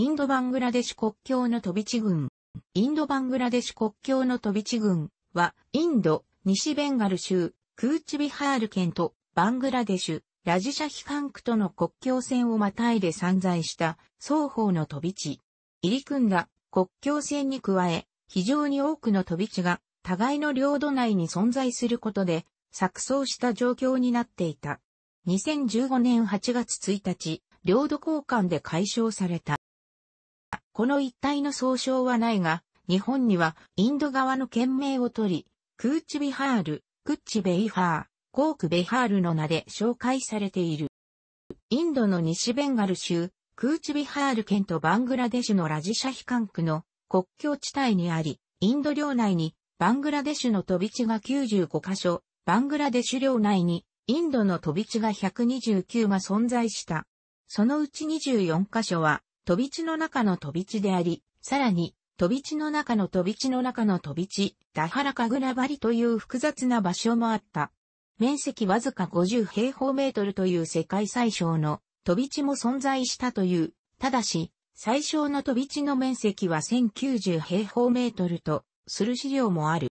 インドバングラデシュ国境の飛び地群。インドバングラデシュ国境の飛び地群は、インド、西ベンガル州、クーチビハール県と、バングラデシュ、ラジシャヒカンクとの国境線をまたいで散在した双方の飛び地。入り組んだ国境線に加え、非常に多くの飛び地が互いの領土内に存在することで、錯綜した状況になっていた。2015年8月1日、領土交換で解消された。この一帯の総称はないが、日本にはインド側の県名を取り、クーチビハール、クッチベイハー、コークベハールの名で紹介されている。インドの西ベンガル州、クーチビハール県とバングラデシュのラジシャヒカン区の国境地帯にあり、インド領内にバングラデシュの飛び地が95箇所、バングラデシュ領内にインドの飛び地が129が存在した。そのうち24箇所は飛び地の中の飛び地であり、さらに、飛び地の中の飛び地の中の飛び地、田原神楽張という複雑な場所もあった。面積わずか50平方メートルという世界最小の飛び地も存在したという、ただし、最小の飛び地の面積は1090平方メートルとする資料もある。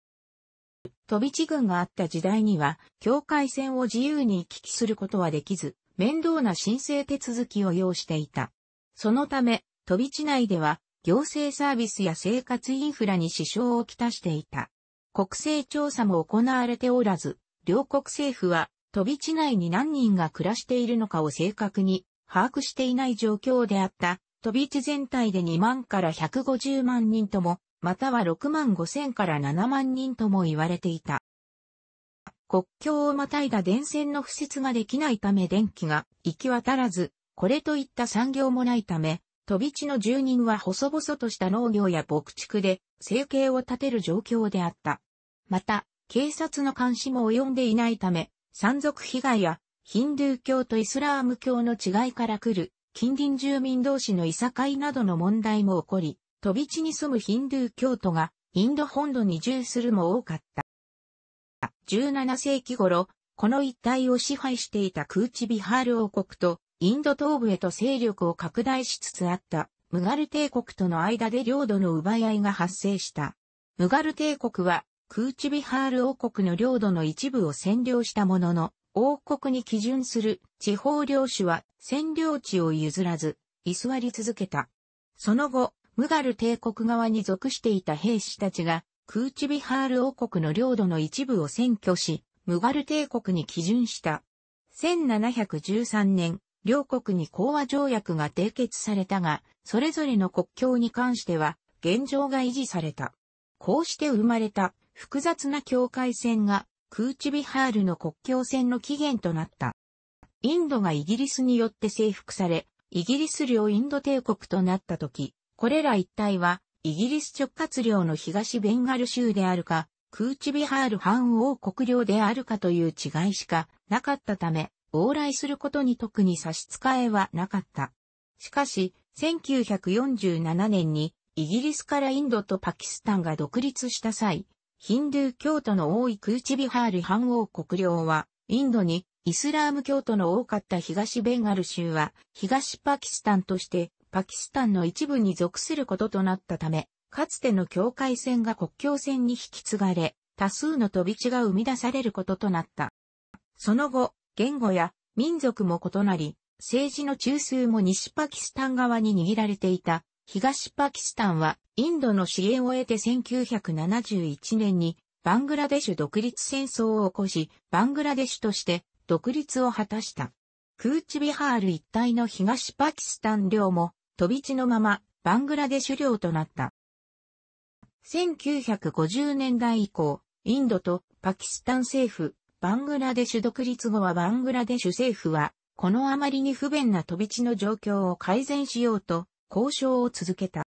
飛び地群があった時代には、境界線を自由に行き来することはできず、面倒な申請手続きを要していた。そのため、飛び地内では、行政サービスや生活インフラに支障をきたしていた。国勢調査も行われておらず、両国政府は、飛び地内に何人が暮らしているのかを正確に把握していない状況であった。飛び地全体で2万から150万人とも、または6万5千から7万人とも言われていた。国境をまたいだ電線の敷設ができないため電気が行き渡らず、これといった産業もないため、飛び地の住人は細々とした農業や牧畜で生計を立てる状況であった。また、警察の監視も及んでいないため、山賊被害やヒンドゥー教とイスラーム教の違いから来る近隣住民同士のいさかいなどの問題も起こり、飛び地に住むヒンドゥー教徒がインド本土に移住するも多かった。17世紀頃、この一帯を支配していたクーチビハール王国とインド東部へと勢力を拡大しつつあったムガル帝国との間で領土の奪い合いが発生した。ムガル帝国はクーチビハール王国の領土の一部を占領したものの、王国に基準する地方領主は占領地を譲らず、居座り続けた。その後、ムガル帝国側に属していた兵士たちが、クーチビハール王国の領土の一部を占拠し、ムガル帝国に基準した。1713年、両国に講和条約が締結されたが、それぞれの国境に関しては、現状が維持された。こうして生まれた複雑な境界線がクーチビハールの国境線の起源となった。インドがイギリスによって征服され、イギリス領インド帝国となった時、これら一帯はイギリス直轄領の東ベンガル州であるか、クーチビハール半王国領であるかという違いしかなかったため、往来することに特に差し支えはなかった。しかし、1947年にイギリスからインドとパキスタンが独立した際、ヒンドゥー教徒の多いクーチビハール藩王国領は、インドにイスラーム教徒の多かった東ベンガル州は、東パキスタンとして、パキスタンの一部に属することとなったため、かつての境界線が国境線に引き継がれ、多数の飛び地が生み出されることとなった。その後、言語や民族も異なり、政治の中枢も西パキスタン側に握られていた。東パキスタンはインドの支援を得て1971年にバングラデシュ独立戦争を起こし、バングラデシュとして独立を果たした。クーチビハール一帯の東パキスタン領も飛び地のままバングラデシュ領となった。1950年代以降、インドとパキスタン政府、バングラデシュ独立後はバングラデシュ政府は、このあまりに不便な飛び地の状況を改善しようと、交渉を続けた。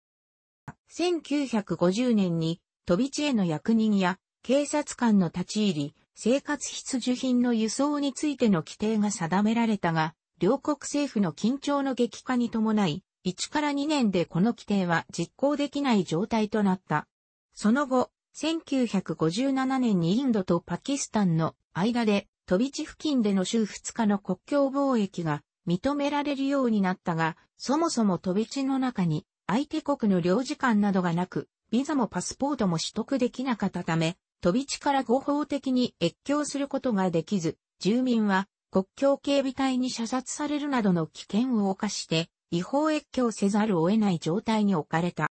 1950年に、飛び地への役人や警察官の立ち入り、生活必需品の輸送についての規定が定められたが、両国政府の緊張の激化に伴い、1から2年でこの規定は実行できない状態となった。その後、1957年にインドとパキスタンの間で飛び地付近での週2日の国境貿易が認められるようになったが、そもそも飛び地の中に相手国の領事館などがなく、ビザもパスポートも取得できなかったため、飛び地から合法的に越境することができず、住民は国境警備隊に射殺されるなどの危険を犯して、違法越境せざるを得ない状態に置かれた。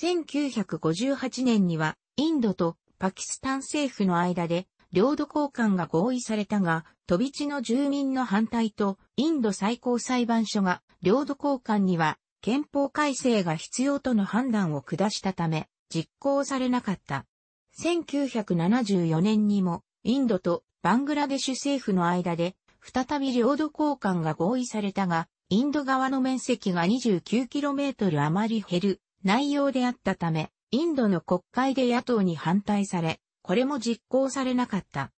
1958年には、インドとパキスタン政府の間で領土交換が合意されたが、飛び地の住民の反対と、インド最高裁判所が、領土交換には、憲法改正が必要との判断を下したため、実行されなかった。1974年にも、インドとバングラデシュ政府の間で、再び領土交換が合意されたが、インド側の面積が 29km 余り減る内容であったため、インドの国会で野党に反対され、これも実行されなかった。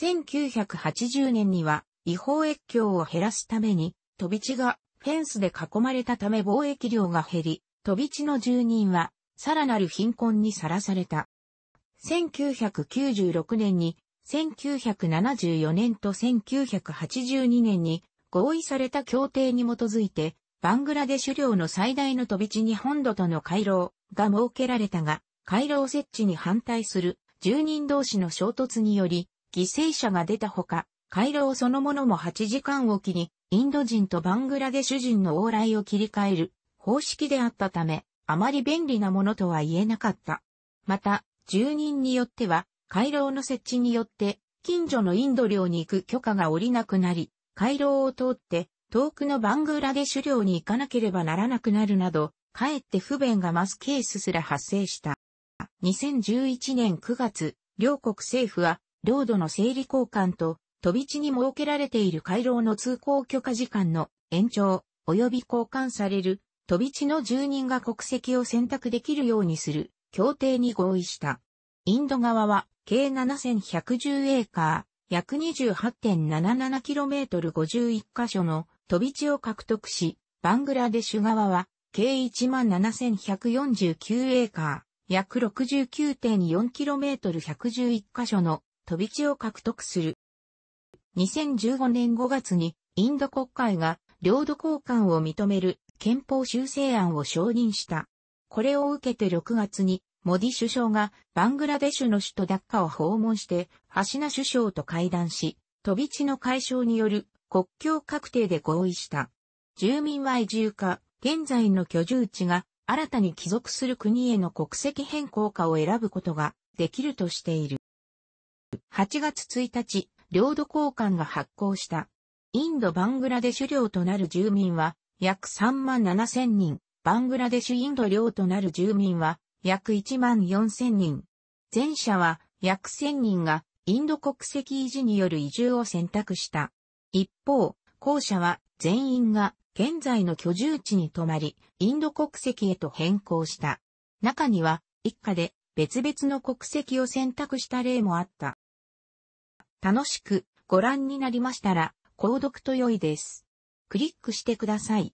1980年には違法越境を減らすために、飛び地がフェンスで囲まれたため貿易量が減り、飛び地の住人はさらなる貧困にさらされた。1996年に、1974年と1982年に合意された協定に基づいて、バングラデシュ領の最大の飛び地に本土との回廊が設けられたが、回廊設置に反対する住人同士の衝突により、犠牲者が出たほか、回廊そのものも8時間おきに、インド人とバングラデシュ人の往来を切り替える方式であったため、あまり便利なものとは言えなかった。また、住人によっては、回廊の設置によって、近所のインド領に行く許可が下りなくなり、回廊を通って、遠くのバングラデシュ領に行かなければならなくなるなど、かえって不便が増すケースすら発生した。2011年9月、両国政府は、領土の整理交換と、飛び地に設けられている回廊の通行許可時間の延長、及び交換される、飛び地の住人が国籍を選択できるようにする、協定に合意した。インド側は、計7110エーカー、約 28.77km51 カ所の飛び地を獲得し、バングラデシュ側は、計17149エーカ約 69.4km111 カ所の飛び地を獲得する。2015年5月にインド国会が領土交換を認める憲法修正案を承認した。これを受けて6月にモディ首相がバングラデシュの首都ダッカを訪問してハシナ首相と会談し、飛び地の解消による国境確定で合意した。住民は移住か、現在の居住地が新たに帰属する国への国籍変更かを選ぶことができるとしている。8月1日、領土交換が発行した。インド・バングラデシュ領となる住民は約3万7千人、バングラデシュインド領となる住民は約1万4千人。前者は約1000人がインド国籍維持による移住を選択した。一方、後者は全員が現在の居住地に泊まり、インド国籍へと変更した。中には、一家で別々の国籍を選択した例もあった。楽しくご覧になりましたら、購読と良いです。クリックしてください。